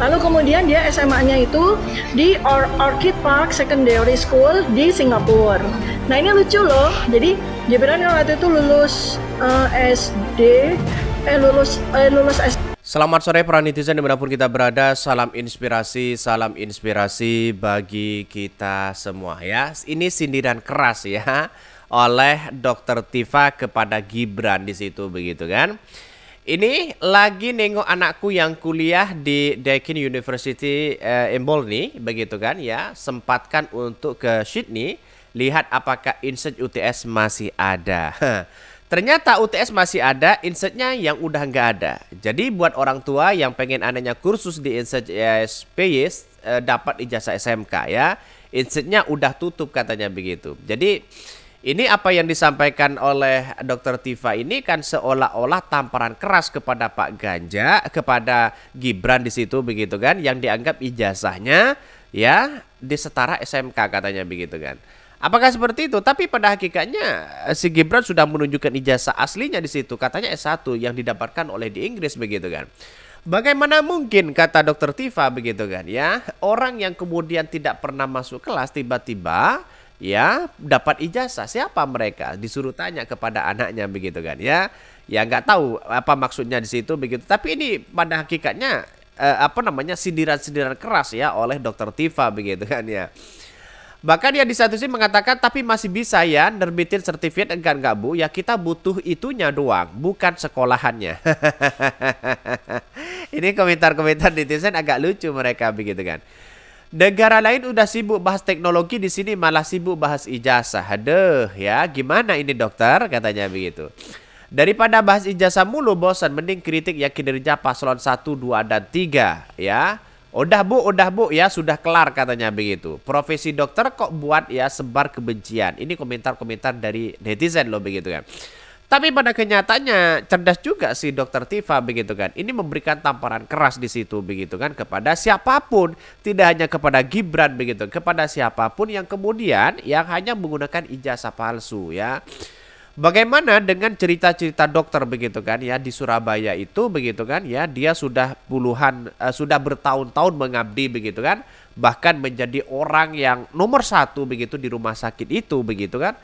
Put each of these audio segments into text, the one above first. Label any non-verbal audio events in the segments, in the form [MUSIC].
Lalu kemudian dia SMA-nya itu di Or Orchid Park Secondary School di Singapura. Nah ini lucu loh. Jadi Gibran waktu itu lulus uh, eh, SD, eh lulus eh, lulus SD. Selamat sore para netizen dimanapun kita berada Salam inspirasi, salam inspirasi bagi kita semua ya Ini sindiran keras ya oleh Dr. Tifa kepada Gibran di situ begitu kan ini lagi nengok anakku yang kuliah di Deakin University eh, nih, begitu kan ya. Sempatkan untuk ke Sydney, lihat apakah insert UTS masih ada. [LAUGHS] Ternyata UTS masih ada, insertnya yang udah nggak ada. Jadi buat orang tua yang pengen anaknya kursus di insert eh, SPY uh, eh, dapat ijazah SMK ya. Insertnya udah tutup katanya begitu. Jadi ini apa yang disampaikan oleh Dr. Tifa ini kan seolah-olah tamparan keras kepada Pak Ganja, kepada Gibran di situ begitu kan, yang dianggap ijazahnya ya di setara SMK katanya begitu kan. Apakah seperti itu? Tapi pada hakikatnya eh, si Gibran sudah menunjukkan ijazah aslinya di situ, katanya S1 yang didapatkan oleh di Inggris begitu kan. Bagaimana mungkin kata Dr. Tifa begitu kan ya, orang yang kemudian tidak pernah masuk kelas tiba-tiba ya dapat ijazah siapa mereka disuruh tanya kepada anaknya begitu kan ya ya nggak tahu apa maksudnya di situ begitu tapi ini pada hakikatnya eh, apa namanya sindiran-sindiran keras ya oleh dokter Tifa begitu kan ya Bahkan ya di satu sisi mengatakan tapi masih bisa ya nerbitin sertifikat enggak enggak bu ya kita butuh itunya doang bukan sekolahannya. [LAUGHS] Ini komentar-komentar netizen agak lucu mereka begitu kan. Negara lain udah sibuk bahas teknologi di sini malah sibuk bahas ijazah. Aduh ya, gimana ini dokter? Katanya begitu. Daripada bahas ijazah mulu bosan, mending kritik ya kinerja paslon 1, 2, dan 3 ya. Udah bu, udah bu ya sudah kelar katanya begitu. Profesi dokter kok buat ya sebar kebencian. Ini komentar-komentar dari netizen loh begitu kan. Ya. Tapi pada kenyataannya cerdas juga si Dokter Tifa begitu kan. Ini memberikan tamparan keras di situ begitu kan kepada siapapun, tidak hanya kepada Gibran begitu, kepada siapapun yang kemudian yang hanya menggunakan ijazah palsu ya. Bagaimana dengan cerita-cerita dokter begitu kan ya di Surabaya itu begitu kan ya dia sudah puluhan uh, sudah bertahun-tahun mengabdi begitu kan bahkan menjadi orang yang nomor satu begitu di rumah sakit itu begitu kan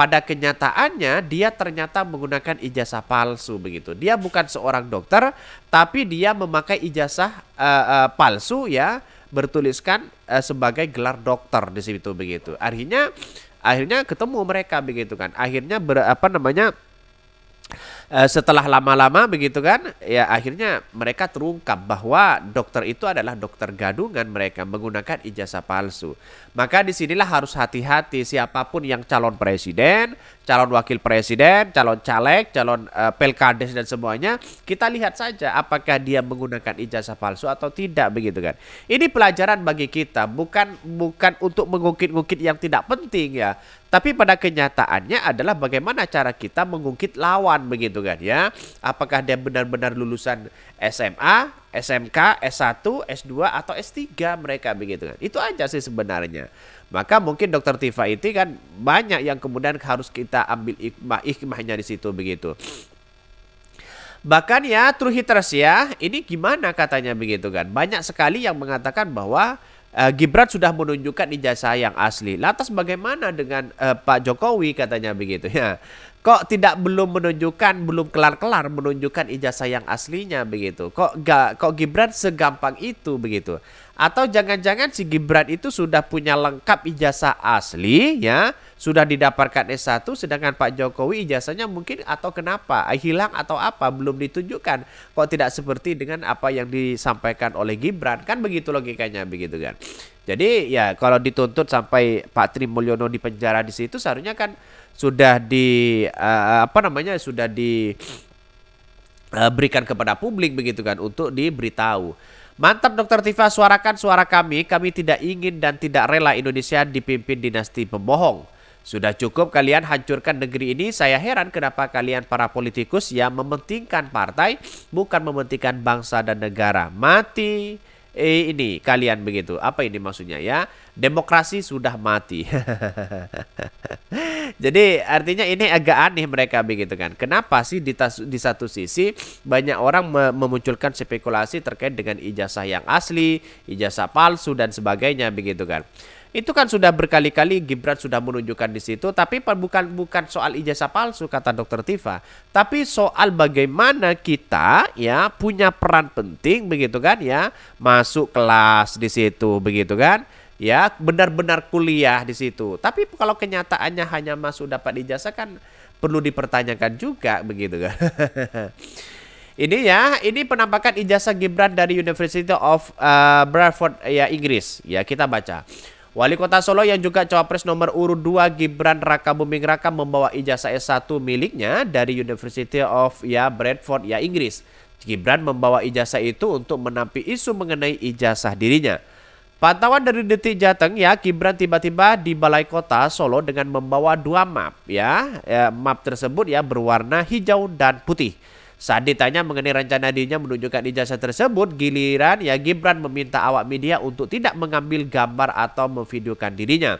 pada kenyataannya dia ternyata menggunakan ijazah palsu begitu. Dia bukan seorang dokter tapi dia memakai ijazah uh, uh, palsu ya bertuliskan uh, sebagai gelar dokter di situ begitu. Akhirnya akhirnya ketemu mereka begitu kan. Akhirnya ber, apa namanya? Eh, setelah lama-lama begitu kan ya akhirnya mereka terungkap bahwa dokter itu adalah dokter gadungan mereka menggunakan ijazah palsu. Maka disinilah harus hati-hati siapapun yang calon presiden, calon wakil presiden, calon caleg, calon uh, eh, pelkades dan semuanya, kita lihat saja apakah dia menggunakan ijazah palsu atau tidak begitu kan. Ini pelajaran bagi kita, bukan bukan untuk mengungkit-ungkit yang tidak penting ya, tapi pada kenyataannya adalah bagaimana cara kita mengungkit lawan begitu kan ya. Apakah dia benar-benar lulusan SMA, SMK, S1, S2 atau S3 mereka begitu kan. Itu aja sih sebenarnya. Maka mungkin dokter Tifa itu kan banyak yang kemudian harus kita ambil ikmah ikmahnya di situ begitu. Bahkan ya true hitters ya, ini gimana katanya begitu kan. Banyak sekali yang mengatakan bahwa uh, Gibran sudah menunjukkan ijazah yang asli. Lantas bagaimana dengan uh, Pak Jokowi katanya begitu ya. Kok tidak belum menunjukkan, belum kelar-kelar menunjukkan ijazah yang aslinya begitu. Kok gak, kok Gibran segampang itu begitu. Atau jangan-jangan si Gibran itu sudah punya lengkap ijazah asli ya, sudah didapatkan S1 sedangkan Pak Jokowi ijazahnya mungkin atau kenapa eh, hilang atau apa belum ditunjukkan. Kok tidak seperti dengan apa yang disampaikan oleh Gibran kan begitu logikanya begitu kan. Jadi ya kalau dituntut sampai Pak Tri Mulyono di penjara di situ seharusnya kan sudah di uh, apa namanya sudah di uh, berikan kepada publik begitu kan untuk diberitahu. Mantap Dokter Tifa suarakan suara kami, kami tidak ingin dan tidak rela Indonesia dipimpin dinasti pembohong. Sudah cukup kalian hancurkan negeri ini, saya heran kenapa kalian para politikus yang mementingkan partai bukan mementingkan bangsa dan negara. Mati eh, ini kalian begitu. Apa ini maksudnya ya? Demokrasi sudah mati. [LAUGHS] Jadi artinya ini agak aneh mereka begitu kan. Kenapa sih di, tas, di satu sisi banyak orang me memunculkan spekulasi terkait dengan ijazah yang asli, ijazah palsu dan sebagainya begitu kan. Itu kan sudah berkali-kali Gibran sudah menunjukkan di situ, tapi bukan bukan soal ijazah palsu kata Dokter Tifa, tapi soal bagaimana kita ya punya peran penting begitu kan ya, masuk kelas di situ begitu kan ya benar-benar kuliah di situ. Tapi kalau kenyataannya hanya masuk dapat ijazah kan perlu dipertanyakan juga begitu kan. [LAUGHS] ini ya, ini penampakan ijazah Gibran dari University of uh, Bradford ya Inggris. Ya kita baca. Wali Kota Solo yang juga cawapres nomor urut 2 Gibran Raka Buming Raka membawa ijazah S1 miliknya dari University of ya Bradford ya Inggris. Gibran membawa ijazah itu untuk menampi isu mengenai ijazah dirinya. Pantauan dari Detik Jateng ya, Gibran tiba-tiba di Balai Kota Solo dengan membawa dua map ya. ya map tersebut ya berwarna hijau dan putih. Saat ditanya mengenai rencana dirinya menunjukkan ijazah tersebut, giliran ya Gibran meminta awak media untuk tidak mengambil gambar atau memvideokan dirinya.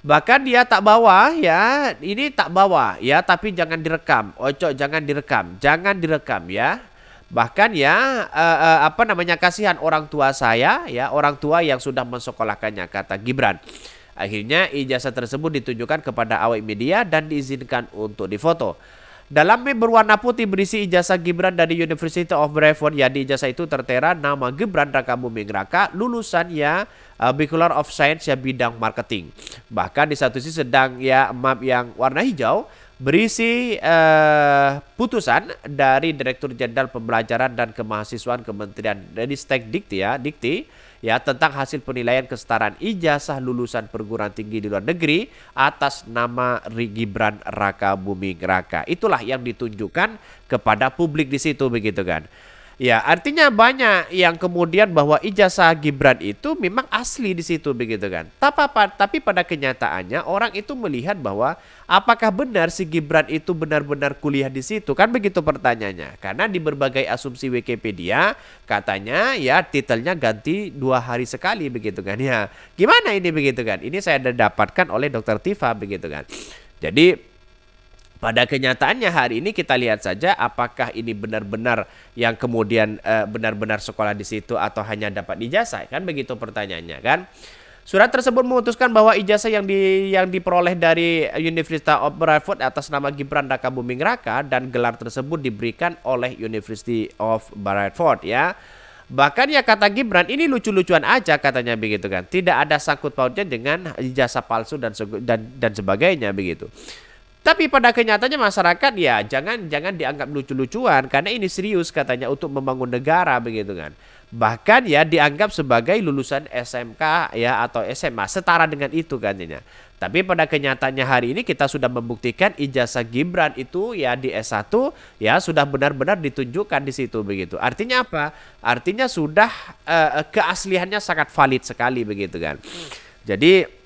Bahkan dia tak bawa ya, ini tak bawa ya, tapi jangan direkam. Oco jangan direkam, jangan direkam ya. Bahkan ya uh, uh, apa namanya kasihan orang tua saya ya, orang tua yang sudah mensekolahkannya kata Gibran. Akhirnya ijazah tersebut ditunjukkan kepada awak media dan diizinkan untuk difoto. Dalam meme berwarna putih berisi ijazah Gibran dari University of Bradford, ya di ijazah itu tertera nama Gibran Raka Buming Raka, lulusan ya uh, Bachelor of Science ya bidang marketing. Bahkan di satu sisi sedang ya map yang warna hijau, berisi uh, putusan dari Direktur Jenderal Pembelajaran dan Kemahasiswaan Kementerian dari Ristek Dikti ya, Dikti ya tentang hasil penilaian kesetaraan ijazah lulusan perguruan tinggi di luar negeri atas nama Rigibran Raka Bumi Raka. Itulah yang ditunjukkan kepada publik di situ begitu kan. Ya, artinya banyak yang kemudian bahwa ijazah Gibran itu memang asli di situ begitu kan. Tapi pada kenyataannya orang itu melihat bahwa apakah benar si Gibran itu benar-benar kuliah di situ? Kan begitu pertanyaannya. Karena di berbagai asumsi Wikipedia katanya ya titelnya ganti dua hari sekali begitu kan ya. Gimana ini begitu kan? Ini saya dapatkan oleh Dr. Tifa begitu kan. Jadi pada kenyataannya hari ini kita lihat saja apakah ini benar-benar yang kemudian eh, benar-benar sekolah di situ atau hanya dapat ijazah kan begitu pertanyaannya kan. Surat tersebut memutuskan bahwa ijazah yang di yang diperoleh dari University of Bradford atas nama Gibran Raka Buming Raka dan gelar tersebut diberikan oleh University of Bradford ya. Bahkan ya kata Gibran ini lucu-lucuan aja katanya begitu kan. Tidak ada sangkut pautnya dengan ijazah palsu dan dan dan sebagainya begitu. Tapi pada kenyataannya masyarakat ya jangan jangan dianggap lucu-lucuan karena ini serius katanya untuk membangun negara begitu kan. Bahkan ya dianggap sebagai lulusan SMK ya atau SMA setara dengan itu katanya. Tapi pada kenyataannya hari ini kita sudah membuktikan ijazah Gibran itu ya di S1 ya sudah benar-benar ditunjukkan di situ begitu. Artinya apa? Artinya sudah uh, keasliannya sangat valid sekali begitu kan. Jadi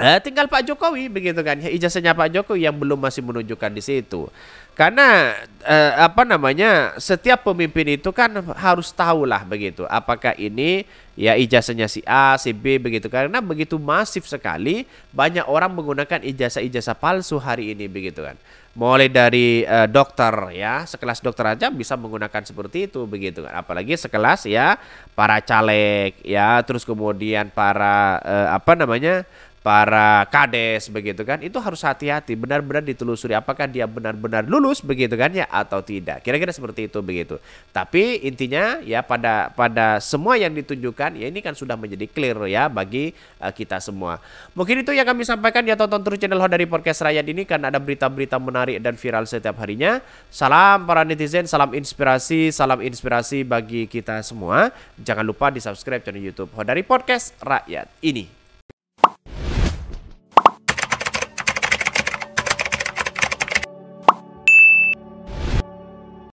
Eh, tinggal Pak Jokowi begitu kan ya, ijazahnya Pak Jokowi yang belum masih menunjukkan di situ karena eh, apa namanya setiap pemimpin itu kan harus tahulah begitu apakah ini ya ijazahnya si A si B begitu karena begitu masif sekali banyak orang menggunakan ijazah-ijazah palsu hari ini begitu kan mulai dari eh, dokter ya sekelas dokter aja bisa menggunakan seperti itu begitu kan apalagi sekelas ya para caleg ya terus kemudian para eh, apa namanya para kades begitu kan itu harus hati-hati benar-benar ditelusuri apakah dia benar-benar lulus begitu kan ya atau tidak kira-kira seperti itu begitu tapi intinya ya pada pada semua yang ditunjukkan ya ini kan sudah menjadi clear ya bagi uh, kita semua mungkin itu yang kami sampaikan ya tonton terus channel dari podcast rakyat ini karena ada berita-berita menarik dan viral setiap harinya salam para netizen salam inspirasi salam inspirasi bagi kita semua jangan lupa di subscribe channel YouTube dari Podcast Rakyat ini